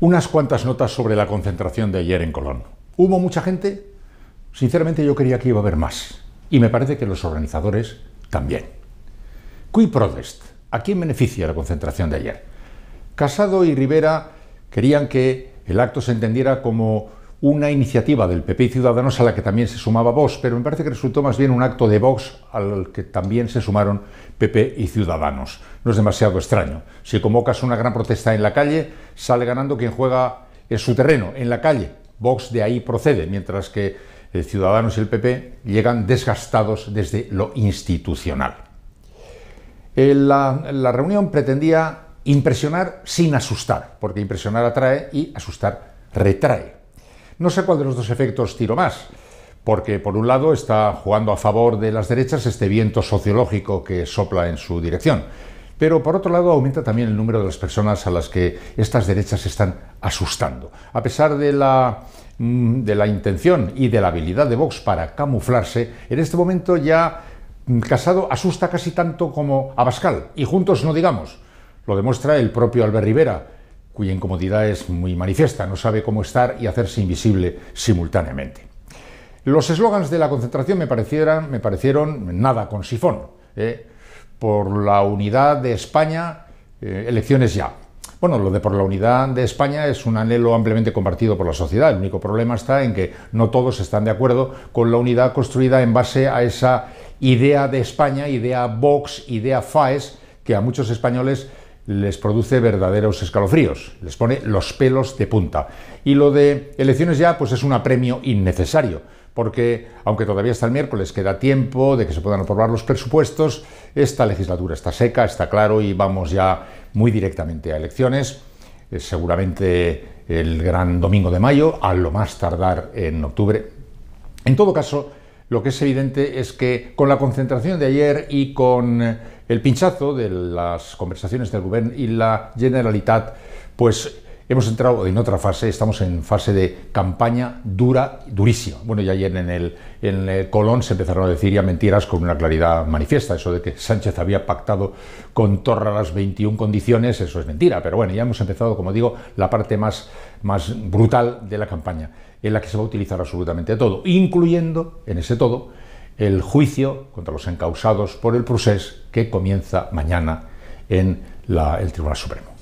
Unas cuantas notas sobre la concentración de ayer en Colón. ¿Hubo mucha gente? Sinceramente yo quería que iba a haber más. Y me parece que los organizadores también. Qui protest. ¿A quién beneficia la concentración de ayer? Casado y Rivera querían que el acto se entendiera como una iniciativa del PP y Ciudadanos a la que también se sumaba Vox, pero me parece que resultó más bien un acto de Vox al que también se sumaron PP y Ciudadanos. No es demasiado extraño. Si convocas una gran protesta en la calle, sale ganando quien juega en su terreno, en la calle. Vox de ahí procede, mientras que eh, Ciudadanos y el PP llegan desgastados desde lo institucional. Eh, la reunión pretendía impresionar sin asustar, porque impresionar atrae y asustar retrae. No sé cuál de los dos efectos tiro más, porque por un lado está jugando a favor de las derechas este viento sociológico que sopla en su dirección, pero por otro lado aumenta también el número de las personas a las que estas derechas están asustando. A pesar de la mm, intención y de la habilidad de Vox para camuflarse, en este momento ya mm, Casado asusta casi tanto como Abascal, y juntos no digamos. Lo demuestra el propio Albert Rivera, cuya incomodidad es muy manifiesta, no sabe cómo estar y hacerse invisible simultáneamente. Los eslogans de la concentración me, me parecieron nada con sifón. ¿eh? por la unidad de España, eh, elecciones ya. Bueno, lo de por la unidad de España es un anhelo ampliamente compartido por la sociedad. El único problema está en que no todos están de acuerdo con la unidad construida en base a esa idea de España, idea Vox, idea FAES, que a muchos españoles les produce verdaderos escalofríos, les pone los pelos de punta. Y lo de elecciones ya, pues es un apremio innecesario, porque aunque todavía está el miércoles queda tiempo de que se puedan aprobar los presupuestos, esta legislatura está seca, está claro y vamos ya muy directamente a elecciones, eh, seguramente el gran domingo de mayo, a lo más tardar en octubre. En todo caso, lo que es evidente es que con la concentración de ayer y con eh, el pinchazo de las conversaciones del Gobierno y la Generalitat, pues Hemos entrado en otra fase, estamos en fase de campaña dura, durísima. Bueno, ya ayer en el, en el Colón se empezaron a decir ya mentiras con una claridad manifiesta. Eso de que Sánchez había pactado con Torra las 21 condiciones, eso es mentira. Pero bueno, ya hemos empezado, como digo, la parte más, más brutal de la campaña, en la que se va a utilizar absolutamente todo, incluyendo en ese todo el juicio contra los encausados por el procés que comienza mañana en la, el Tribunal Supremo.